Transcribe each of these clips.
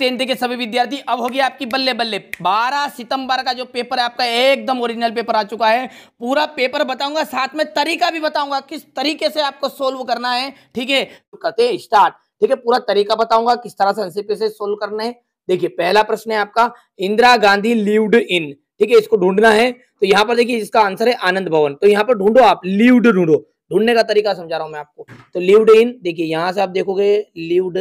tenth के सभी विद्यार्थी अब होगी आपकी बल्ले बल्ले 12 सितंबर का जो पेपर है आपका एकदम ओरिजिनल पेपर आ चुका है पूरा पेपर बताऊंगा साथ में तरीका भी बताऊंगा किस तरीके से आपको सोल्व करना है ठीक है तो करते हैं स्टार्ट ठीक है पूरा तरीका बताऊंगा किस तरह से एनसीपी से सोल्व करना है देखिए पहला प्रश्न है आपका इंदिरा गांधी लिव्ड इन ठीक है इसको ढूंढना है तो यहाँ पर देखिए इसका आंसर है आनंद भवन तो यहाँ पर ढूंढो आप लिव्ड ढूंढो ढूंढने का तरीका समझा रहा हूं मैं आपको तो लिव्ड इन देखिए यहां से आप देखोगे लिव्ड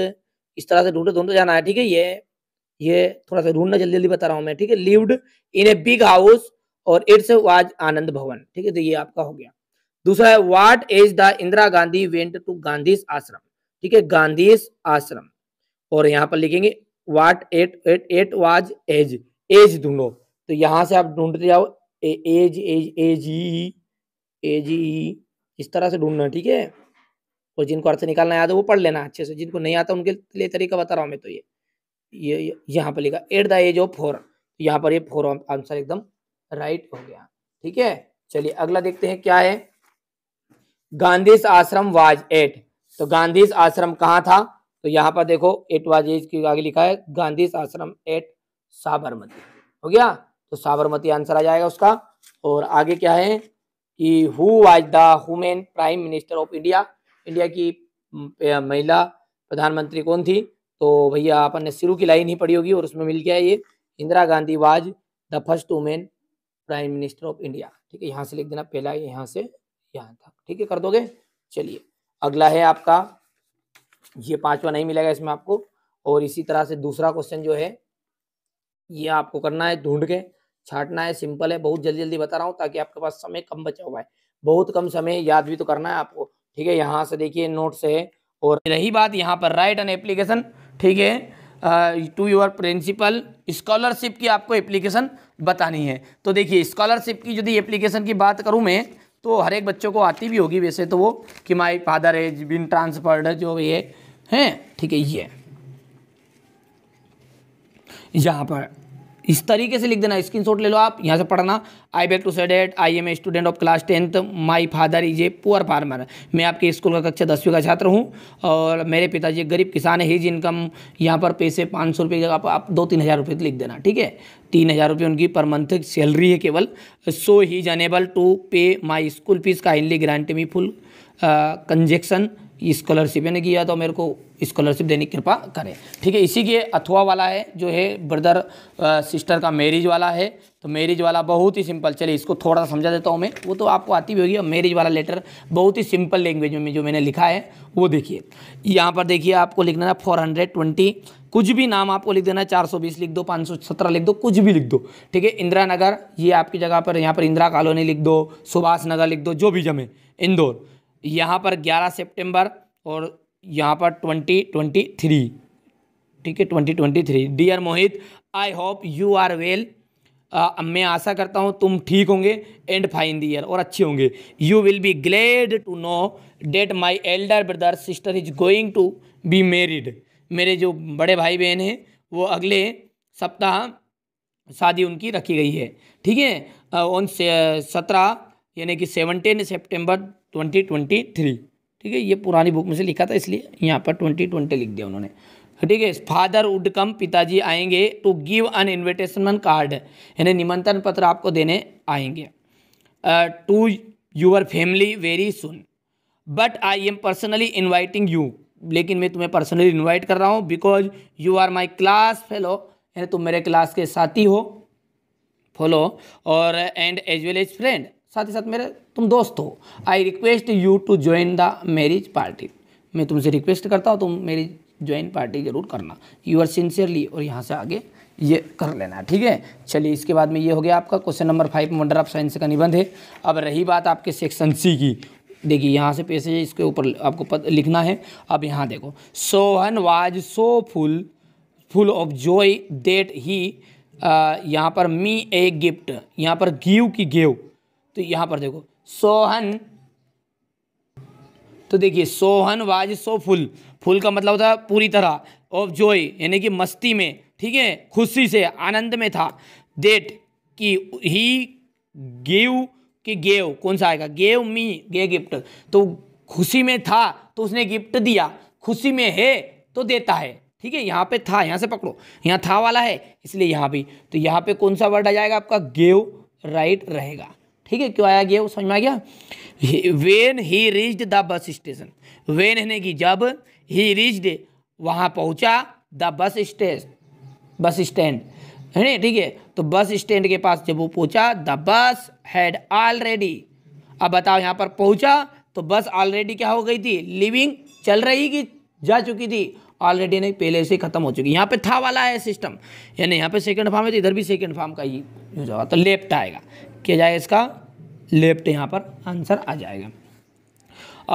इस तरह से ढूंढे ढूंढे जाना है ठीक है ये ये थोड़ा सा ढूंढना जल्दी जल्दी बता रहा हूँ मैं ठीक है lived in a big house और इट्स वाज आनंद भवन ठीक है तो ये आपका हो गया दूसरा है what is the Indira Gandhi went to Gandhi Ashram ठीक है गांधी आश्रम और यहाँ पर लिखेंगे what at at at was age age ढूंढो तो यहाँ से आप ढूंढते जाओ age age age E age E इस तरह से ढूंढना ठीक है और जिनको अर्थ निकालना आता है वो पढ़ लेना अच्छे से जिनको नहीं आता उनके लिए तरीका बता रहा हूँ मैं तो ये ये यहाँ पर लिखा at the age of four तो यहाँ पर ये फोर आंसर एकदम राइट हो गया ठीक है चलिए अगला देखते हैं क्या है गांधी आश्रम वाज एट तो गांधी आश्रम कहाँ था तो यहाँ पर देखो एट वाज एज की आगे लिखा है गांधी आश्रम एट साबरमती हो गया तो साबरमती आंसर आ जाएगा उसका और आगे क्या है कि who was the woman prime minister of India India की महिला प्रधानमंत्री कौन थी तो भैया अपन ने शुरू की लाइन ही पढ़ी होगी और उसमें मिल गया ये Indira Gandhi was the first women prime minister of India ठीक है यहाँ से लिख देना पहला यहाँ से यहाँ था ठीक है कर दोगे चलिए अगला है आपका ये पांचवा नहीं मिलेगा इसमें आपको और इसी तरह से दूसरा क्वेश्चन जो है ये आपको करना है ढूंढ के छाटना है सिंपल है बहुत जल्दी जल्दी बता रहा हूँ ताकि आपके पास समय कम बचा हुआ है बहुत कम समय याद भी तो करना है आपको ठीक है यहाँ से देखिए नोट से और रही बात यहाँ पर राइट एन एप्लीकेशन ठीक है टू योर प्रिंसिपल स्कॉलरशिप की आपको एप्लीकेशन बतानी है तो देखिए स्कॉलरशिप की यदि एप्लीकेशन की बात करूँ मैं तो हर एक बच्चों को आती भी होगी वैसे तो वो कि my father as been transferred जो भी है हैं ठीक है ये यहाँ पर इस तरीके से लिख देना स्क्रीन शॉट ले लो आप यहाँ से पढ़ना आई beg to say I am a student of class tenth my father is a poor farmer मैं आपके स्कूल का कक्षा दसवीं का छात्र हूँ और मेरे पिताजी गरीब किसान है हिज इनकम यहाँ पर पैसे पाँच सौ रुपये आप, आप दो तीन हज़ार रुपये तो लिख देना ठीक है तीन हज़ार रुपये उनकी पर मंथ सैलरी है केवल so he is unable to pay my school fees kindly grant me full concession uh, scholarship यानी कि या तो मेरे को स्कॉलरशिप देने की कृपा करें ठीक है इसी के अथवा वाला है जो है ब्रदर सिस्टर का मैरिज वाला है तो मैरिज वाला बहुत ही सिंपल चलिए इसको थोड़ा सा समझा देता हूँ मैं वो तो आपको आती भी होगी मैरिज वाला लेटर बहुत ही सिंपल लैंग्वेज में जो मैंने लिखा है वो देखिए यहाँ पर देखिए आपको लिखना है फोर हंड्रेड ट्वेंटी कुछ भी नाम आपको लिख देना है चार सौ बीस लिख दो पाँच सौ सत्रह लिख दो कुछ भी लिख दो ठीक है इंदिरा नगर ये आपकी जगह पर यहाँ पर इंदिरा कॉलोनी लिख दो सुभाष नगर लिख दो जो भी जमे इंदौर यहाँ पर ग्यारह सितंबर और यहाँ पर ट्वेंटी ट्वेंटी थ्री ठीक है twenty twenty three dear Mohit I hope you are well मैं आशा करता हूँ तुम ठीक होंगे एंड फाइन ईयर और अच्छे होंगे you will be glad to know that my elder brother sister is going to be married मेरे जो बड़े भाई बहन हैं वो अगले सप्ताह शादी उनकी रखी गई है ठीक है ऑन सत्रह यानी कि seventeen September twenty twenty three ठीक है ये पुरानी बुक में से लिखा था इसलिए यहाँ पर ट्वेंटी ट्वेंटी लिख दिया उन्होंने ठीक है फादर वुड कम पिताजी आएंगे to give an invitation card यानी निमंत्रण पत्र आपको देने आएंगे to your family very soon but I am personally inviting you लेकिन मैं तुम्हें पर्सनली इन्वाइट कर रहा हूँ because you are my class fellow यानी तुम मेरे क्लास के साथी हो फॉलो और and as well as friend साथ ही साथ मेरे तुम दोस्त हो I request you to join the marriage party मैं तुमसे रिक्वेस्ट करता हूँ तुम मेरी ज्वाइन पार्टी ज़रूर करना यू आर सिंसियरली और यहाँ से आगे ये कर लेना ठीक है चलिए इसके बाद में ये हो गया आपका question number five wonder of science का निबंध है अब रही बात आपके सेक्शन सी की देखिए यहाँ से पेशेज इसके ऊपर आपको पद लिखना है अब यहाँ देखो Sohan was so full full of joy that he यहाँ पर मी ए गिफ्ट यहाँ पर गिव की गेव तो यहाँ पर देखो सोहन तो देखिए Sohan was so full full का मतलब होता है पूरी तरह ऑफ जॉय यानी कि मस्ती में ठीक है खुशी से आनंद में था डेट कि ही गेव कि गेव कौन सा आएगा गेव मी गे गिफ्ट तो खुशी में था तो उसने गिफ्ट दिया खुशी में है तो देता है ठीक है यहाँ पे था यहाँ से पकड़ो यहाँ था वाला है इसलिए यहाँ भी तो यहाँ पे कौन सा वर्ड आ जाएगा आपका गेव राइट रहेगा ठीक है क्यों आया गया वो समझ में आ गया when he reach the bus station when यानी कि जब ही रीच्ड वहाँ पहुँचा the bus station bus stand है ना ठीक है तो बस स्टैंड के पास जब वो पहुँचा द बस हैड ऑलरेडी अब बताओ यहाँ पर पहुँचा तो बस ऑलरेडी क्या हो गई थी लिविंग चल रही कि जा चुकी थी ऑलरेडी नहीं पहले से खत्म हो चुकी यहाँ पे था वाला है सिस्टम यानी यहाँ पे सेकंड फार्म है तो इधर भी सेकंड फार्म का ही यूज होगा तो लेफ्ट आएगा किया जाएगा इसका लेफ्ट यहाँ पर आंसर आ जाएगा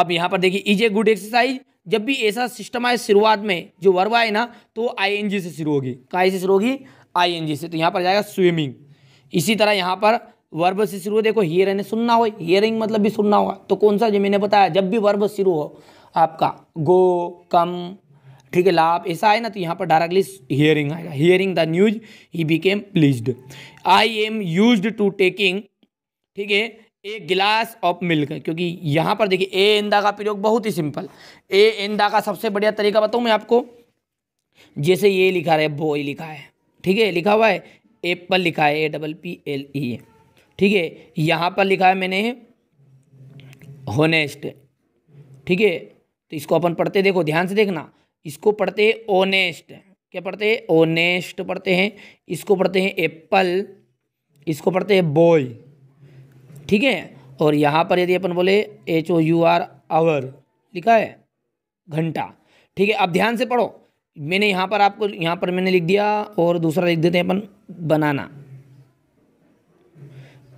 अब यहाँ पर देखिए इज ए गुड एक्सरसाइज जब भी ऐसा सिस्टम आए शुरुआत में जो वर्ब आए ना तो आईएनजी से शुरू होगी काय से शुरू होगी आईएनजी से तो यहाँ पर जाएगा स्विमिंग इसी तरह यहाँ पर वर्ब से शुरू देखो हियर हियरिंग सुनना हो हियरिंग मतलब भी सुनना होगा तो कौन सा जो मैंने बताया जब भी वर्ब शुरू हो आपका गो कम ठीक है लाभ ऐसा आए ना तो यहाँ पर डायरेक्टली हियरिंग आएगा hearing the news he became pleased I am used to taking ठीक है ए गिलास ऑफ मिल्क क्योंकि यहाँ पर देखिए ए इंदा का प्रयोग बहुत ही सिंपल ए इंदा का सबसे बढ़िया तरीका बताऊँ मैं आपको जैसे ये लिखा है बॉय लिखा है ठीक है लिखा हुआ है एप्पल लिखा है A double P L E ठीक है यहाँ पर लिखा है मैंने होनेस्ट ठीक है तो इसको अपन पढ़ते देखो ध्यान से देखना इसको पढ़ते हैं ओनेस्ट क्या पढ़ते हैं ओनेस्ट पढ़ते हैं इसको पढ़ते हैं एप्पल इसको पढ़ते हैं बॉय ठीक है और यहाँ पर यदि अपन बोले H O U R hour लिखा है घंटा ठीक है अब ध्यान से पढ़ो मैंने यहाँ पर आपको यहाँ पर मैंने लिख दिया और दूसरा लिख देते हैं अपन बनाना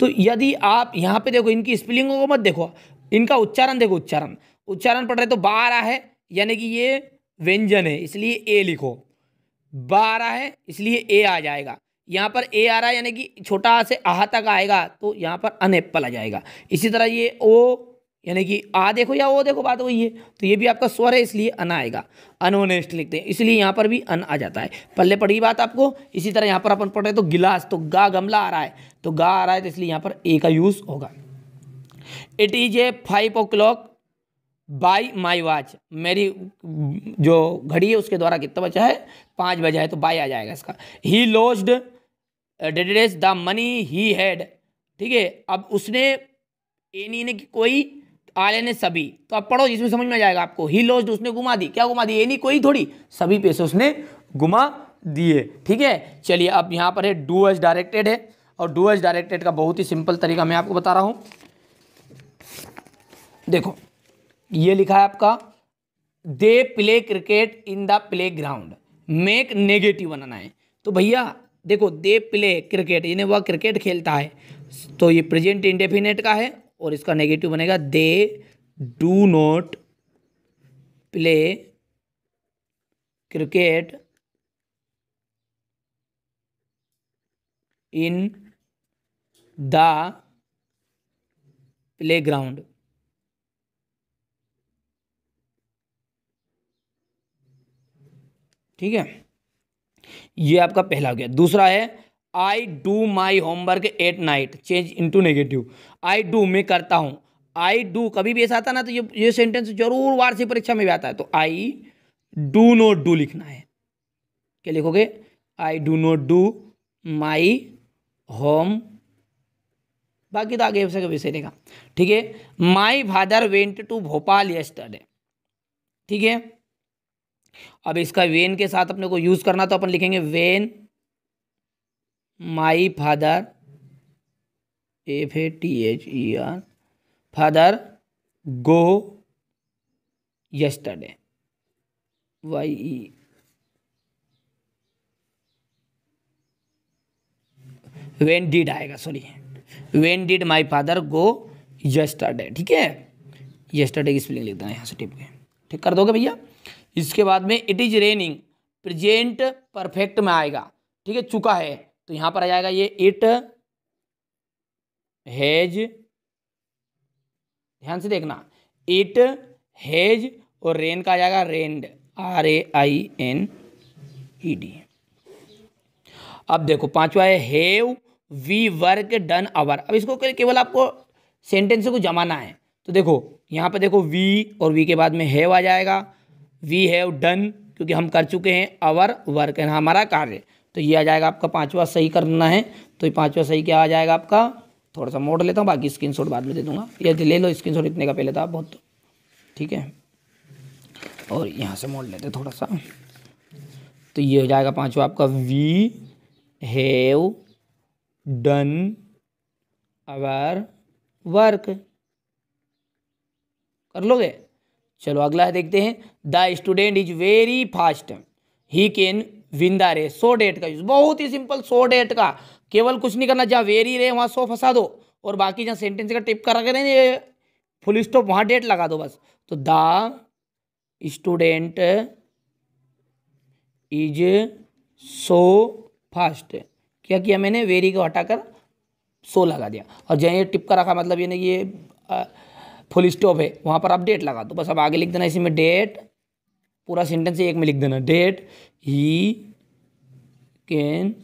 तो यदि आप यहाँ पे देखो इनकी स्पेलिंगों को मत देखो इनका उच्चारण देखो उच्चारण उच्चारण पढ़ रहे तो बारह है यानी कि ये व्यंजन है इसलिए ए लिखो बा आ रहा है इसलिए ए आ जाएगा यहाँ पर ए आ रहा है यानी कि छोटा से आह तक आएगा तो यहाँ पर अनएप्पल आ जाएगा इसी तरह ये ओ यानी कि आ देखो या ओ देखो बात वही है तो ये भी आपका स्वर है इसलिए अन आएगा अनोनेस्ट लिखते हैं इसलिए यहाँ पर भी अन आ जाता है पल्ले पड़ी बात आपको इसी तरह यहाँ पर अपन पढ़ रहे तो गिलास तो गा गमला आ रहा है तो गा आ रहा है तो इसलिए यहाँ पर ए का यूज़ होगा it is a five o'clock by my watch मेरी जो घड़ी है उसके द्वारा कितना बचा है पाँच बजा है तो बाई आ जाएगा इसका ही लॉस्ड डेडेस द मनी ही हैड ठीक है अब उसने एनी ने कोई आले ने सभी तो आप पढ़ो जिसमें समझ में आ जाएगा आपको ही लॉस्ड उसने घुमा दी क्या घुमा दी एनी कोई थोड़ी सभी पैसे उसने घुमा दिए ठीक है चलिए अब यहाँ पर है डू एज डायरेक्टेड है और डू एज डायरेक्टेड का बहुत ही सिंपल तरीका मैं आपको बता रहा हूँ देखो ये लिखा है आपका they play cricket in the playground make negative बनाना है तो भैया देखो दे प्ले क्रिकेट यानी वह क्रिकेट खेलता है तो ये प्रेजेंट इंडेफिनेट का है और इसका नेगेटिव बनेगा they do not play cricket in the playground ठीक है ये आपका पहला हो गया दूसरा है I do my homework at night change into negative I do मैं करता हूँ आई डू कभी भी ऐसा आता ना तो ये ये सेंटेंस जरूर वार्षिक परीक्षा में भी आता है तो आई डू नोट डू लिखना है क्या लिखोगे I do not do my home बाकी तो आगे का विषय देगा ठीक है my father went to Bhopal yesterday ठीक है अब इसका वेन के साथ अपने को यूज़ करना तो अपन लिखेंगे when my father F A T H E R father go yesterday Y E when did आएगा sorry when did my father go yesterday ठीक है यस्टरडे की स्पेलिंग लिख देना यहाँ से टिप के ठीक कर दोगे भैया इसके बाद में it is raining present perfect में आएगा ठीक है चुका है तो यहां पर आ जाएगा ये इट हैज ध्यान से देखना इट हैज और रेन का आ जाएगा rained R A I N E D अब देखो पांचवा है have we work done our अब इसको केवल आपको सेंटेंस को जमाना है तो देखो यहाँ पर देखो वी और वी के बाद में हैव आ जाएगा वी हैव डन क्योंकि हम कर चुके हैं आवर वर्क है हमारा कार्य तो ये आ जाएगा आपका पाँचवा सही करना है तो ये पाँचवा सही क्या आ जाएगा आपका थोड़ा सा मोड़ लेता हूँ बाकी स्क्रीन शॉट बाद में दे दूंगा ये ले लो स्क्रीन शॉट इतने का पहले था तो बहुत ठीक है और यहाँ से मोड़ लेते थोड़ा सा तो ये हो जाएगा पाँचवा आपका we have done our work कर लोगे चलो अगला है देखते हैं the student is very fast he can win the race so that का यूज बहुत ही सिंपल सो डेट का केवल कुछ नहीं करना जहाँ वेरी रहे वहाँ सो फंसा दो और बाकी जहाँ सेंटेंस का टिप करा करें फुल स्टॉप वहाँ डेट लगा दो बस तो the student is so fast क्या किया मैंने वेरी को हटाकर सो लगा दिया और जहाँ ये टिप का रखा मतलब ये नहीं ये फुल स्टॉप है वहाँ पर आप डेट लगा दो बस अब आगे लिख देना इसी में डेट पूरा सेंटेंस एक में लिख देना that he can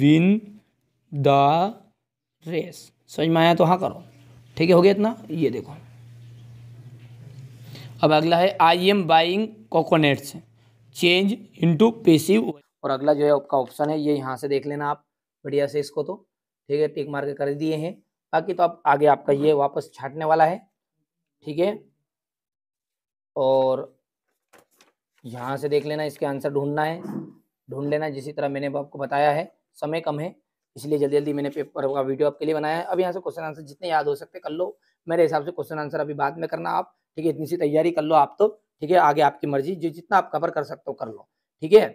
win the race समझ में आया तो हाँ करो ठीक है हो गया इतना ये देखो अब अगला है I am buying coconuts change into passive और अगला जो है आपका ऑप्शन है ये यहाँ से देख लेना आप बढ़िया से इसको तो ठीक है टिक मार के कर दिए हैं बाकी तो आप आगे आपका ये वापस छाटने वाला है ठीक है और यहाँ से देख लेना इसके आंसर ढूंढना है ढूंढ लेना जिसी तरह मैंने आपको बताया है समय कम है इसलिए जल्दी जल्दी मैंने पेपर का वीडियो आपके लिए बनाया है अब यहाँ से क्वेश्चन आंसर जितने याद हो सकते कर लो मेरे हिसाब से क्वेश्चन आंसर अभी बाद में करना आप ठीक है इतनी सी तैयारी कर लो आप तो ठीक है आगे आपकी मर्जी जो जितना आप कवर कर सकते हो कर लो ठीक है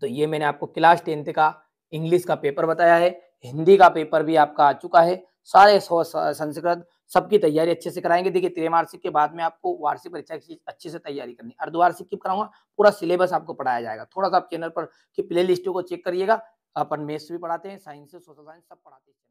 तो ये मैंने आपको क्लास टेंथ का इंग्लिश का पेपर बताया है हिंदी का पेपर भी आपका आ चुका है सारे संस्कृत सबकी तैयारी अच्छे से कराएंगे देखिए त्रिवार्षिक के बाद में आपको वार्षिक परीक्षा की अच्छे से तैयारी करनी अर्धवार्षिक की कराऊंगा पूरा सिलेबस आपको पढ़ाया जाएगा थोड़ा सा आप चैनल पर की प्ले लिस्टों को चेक करिएगा अपन मेथ्स भी पढ़ाते हैं साइंस सोशल साइंस सब पढ़ाते हैं